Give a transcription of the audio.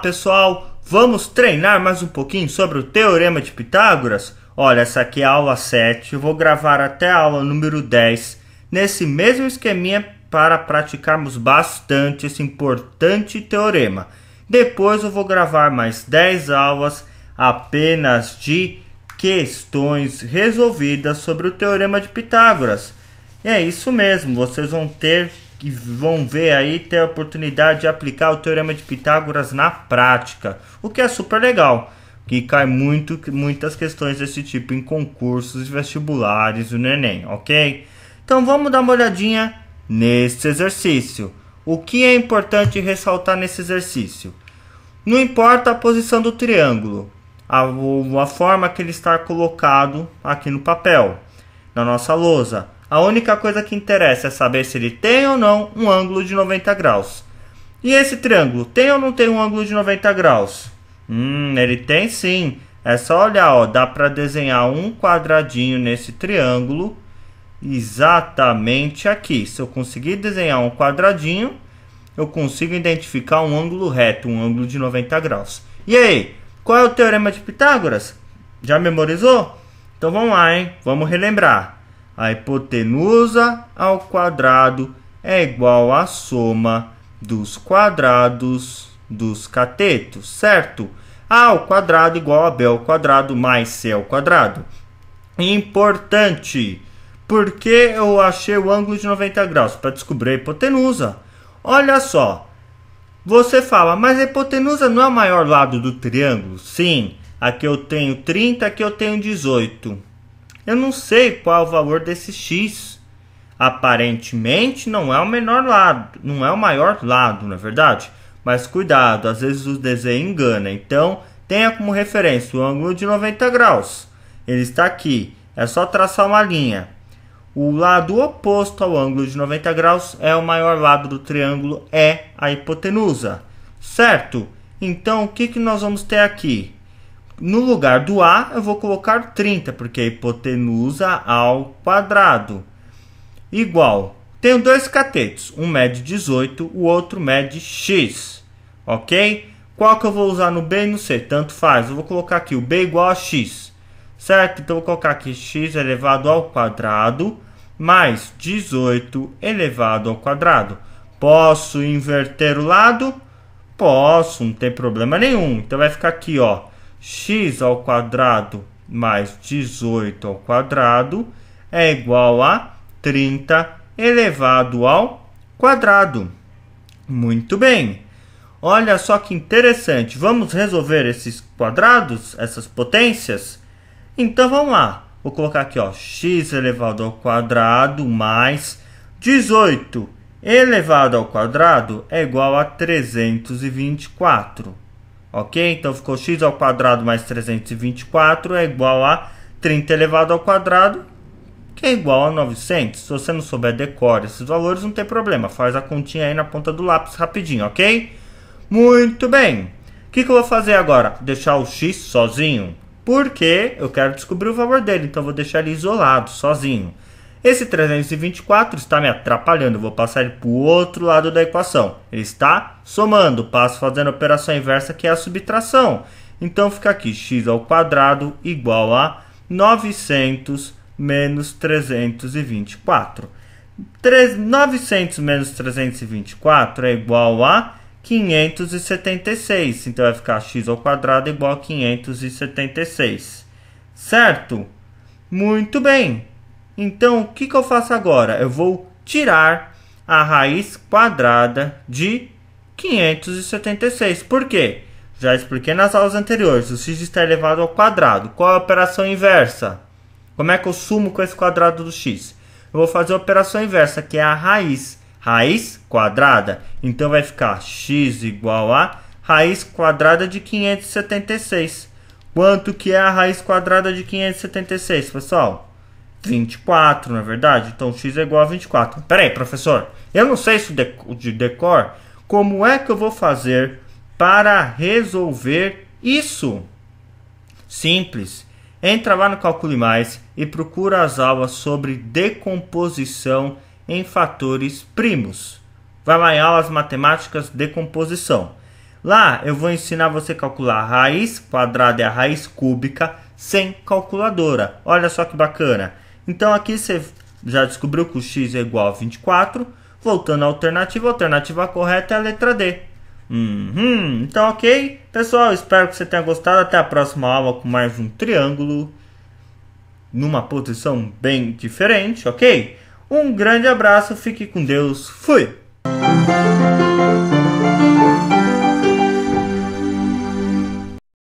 pessoal, vamos treinar mais um pouquinho sobre o Teorema de Pitágoras? Olha, essa aqui é a aula 7, eu vou gravar até a aula número 10, nesse mesmo esqueminha para praticarmos bastante esse importante teorema. Depois eu vou gravar mais 10 aulas apenas de questões resolvidas sobre o Teorema de Pitágoras. E é isso mesmo, vocês vão ter que vão ver aí ter a oportunidade de aplicar o Teorema de Pitágoras na prática, o que é super legal, que cai muito muitas questões desse tipo em concursos e vestibulares o Enem, ok? Então vamos dar uma olhadinha neste exercício. O que é importante ressaltar nesse exercício? Não importa a posição do triângulo, a, a forma que ele está colocado aqui no papel, na nossa lousa. A única coisa que interessa é saber se ele tem ou não um ângulo de 90 graus. E esse triângulo tem ou não tem um ângulo de 90 graus? Hum, ele tem sim. É só olhar, ó, dá para desenhar um quadradinho nesse triângulo exatamente aqui. Se eu conseguir desenhar um quadradinho, eu consigo identificar um ângulo reto, um ângulo de 90 graus. E aí, qual é o teorema de Pitágoras? Já memorizou? Então vamos lá, hein? Vamos relembrar. A hipotenusa ao quadrado é igual à soma dos quadrados dos catetos, certo? A ao quadrado igual a B ao quadrado mais C ao quadrado. Importante, porque eu achei o ângulo de 90 graus para descobrir a hipotenusa. Olha só, você fala, mas a hipotenusa não é o maior lado do triângulo? Sim, aqui eu tenho 30, aqui eu tenho 18. Eu não sei qual é o valor desse x. Aparentemente não é o menor lado, não é o maior lado, na é verdade. Mas cuidado, às vezes o desenho engana. Então, tenha como referência o ângulo de 90 graus. Ele está aqui. É só traçar uma linha. O lado oposto ao ângulo de 90 graus é o maior lado do triângulo, é a hipotenusa. Certo? Então, o que, que nós vamos ter aqui? No lugar do A, eu vou colocar 30, porque é hipotenusa ao quadrado. Igual. Tenho dois catetos, um mede 18, o outro mede x, ok? Qual que eu vou usar no B e no C? Tanto faz, eu vou colocar aqui o B igual a x, certo? Então, eu vou colocar aqui x elevado ao quadrado mais 18 elevado ao quadrado. Posso inverter o lado? Posso, não tem problema nenhum. Então, vai ficar aqui, ó, x ao quadrado mais 18 ao quadrado é igual a 30 elevado ao quadrado. Muito bem. Olha só que interessante. Vamos resolver esses quadrados, essas potências? Então vamos lá. Vou colocar aqui, ó, x elevado ao quadrado mais 18 elevado ao quadrado é igual a 324 ok? Então ficou x ao quadrado mais 324 é igual a 30 elevado ao quadrado, que é igual a 900. Se você não souber decorar esses valores, não tem problema. Faz a continha aí na ponta do lápis rapidinho, ok? Muito bem. O que, que eu vou fazer agora? Deixar o x sozinho, porque eu quero descobrir o valor dele, então vou deixar ele isolado, sozinho. Esse 324 está me atrapalhando, vou passar ele para o outro lado da equação. Ele está somando, passo fazendo a operação inversa que é a subtração. Então fica aqui x ao quadrado igual a 900 menos 324. 3, 900 menos 324 é igual a 576. Então vai ficar x ao quadrado igual a 576. Certo? Muito bem. Então, o que, que eu faço agora? Eu vou tirar a raiz quadrada de 576. Por quê? Já expliquei nas aulas anteriores. O x está elevado ao quadrado. Qual a operação inversa? Como é que eu sumo com esse quadrado do x? Eu vou fazer a operação inversa, que é a raiz. Raiz quadrada. Então vai ficar x igual a raiz quadrada de 576. Quanto que é a raiz quadrada de 576, pessoal? 24, na é verdade? Então x é igual a 24. Pera aí, professor. Eu não sei isso de decor. Como é que eu vou fazer para resolver isso? Simples. Entra lá no Calcule Mais e procura as aulas sobre decomposição em fatores primos. Vai lá em aulas matemáticas decomposição. Lá eu vou ensinar você a calcular a raiz quadrada e a raiz cúbica sem calculadora. Olha só que bacana. Então aqui você já descobriu que o x é igual a 24. Voltando à alternativa, a alternativa correta é a letra D. Uhum. Então, ok. Pessoal, espero que você tenha gostado. Até a próxima aula com mais um triângulo. Numa posição bem diferente, ok? Um grande abraço, fique com Deus. Fui!